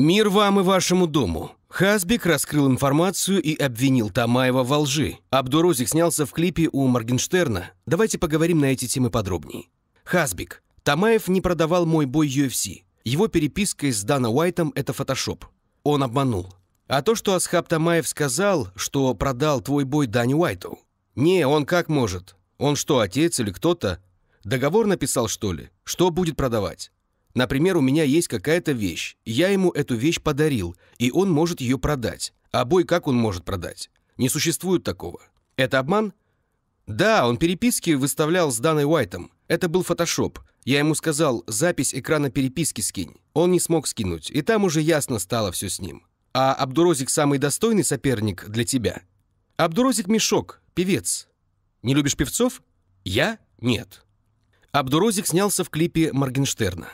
«Мир вам и вашему дому!» Хасбик раскрыл информацию и обвинил Тамаева во лжи. Абдурозик снялся в клипе у Моргенштерна. Давайте поговорим на эти темы подробнее. Хасбик. Тамаев не продавал мой бой UFC. Его переписка с Дана Уайтом – это фотошоп. Он обманул. А то, что Асхаб Тамаев сказал, что продал твой бой Дани Уайту. Не, он как может. Он что, отец или кто-то? Договор написал, что ли? Что будет продавать? Например, у меня есть какая-то вещь, я ему эту вещь подарил, и он может ее продать. А бой как он может продать? Не существует такого. Это обман? Да, он переписки выставлял с Даной Уайтом. Это был фотошоп. Я ему сказал, запись экрана переписки скинь. Он не смог скинуть, и там уже ясно стало все с ним. А Абдурозик самый достойный соперник для тебя? Абдурозик Мешок, певец. Не любишь певцов? Я? Нет. Абдурозик снялся в клипе Моргенштерна.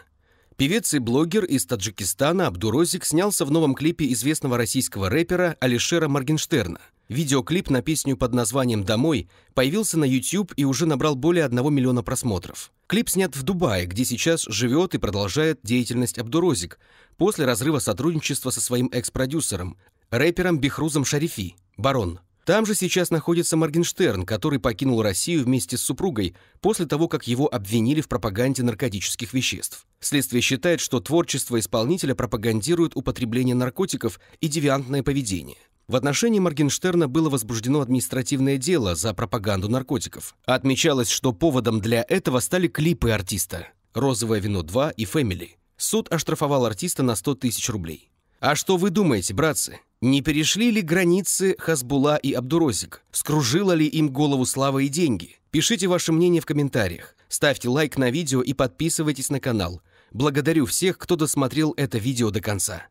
Певец и блогер из Таджикистана Абдурозик снялся в новом клипе известного российского рэпера Алишера Моргенштерна. Видеоклип на песню под названием «Домой» появился на YouTube и уже набрал более 1 миллиона просмотров. Клип снят в Дубае, где сейчас живет и продолжает деятельность Абдурозик после разрыва сотрудничества со своим экс-продюсером, рэпером Бихрузом Шарифи, Барон. Там же сейчас находится Моргенштерн, который покинул Россию вместе с супругой после того, как его обвинили в пропаганде наркотических веществ. Следствие считает, что творчество исполнителя пропагандирует употребление наркотиков и девиантное поведение. В отношении Моргенштерна было возбуждено административное дело за пропаганду наркотиков. Отмечалось, что поводом для этого стали клипы артиста «Розовое вино 2» и «Фэмили». Суд оштрафовал артиста на 100 тысяч рублей. А что вы думаете, братцы? Не перешли ли границы Хасбула и Абдурозик? Скружила ли им голову слава и деньги? Пишите ваше мнение в комментариях, ставьте лайк на видео и подписывайтесь на канал. Благодарю всех, кто досмотрел это видео до конца.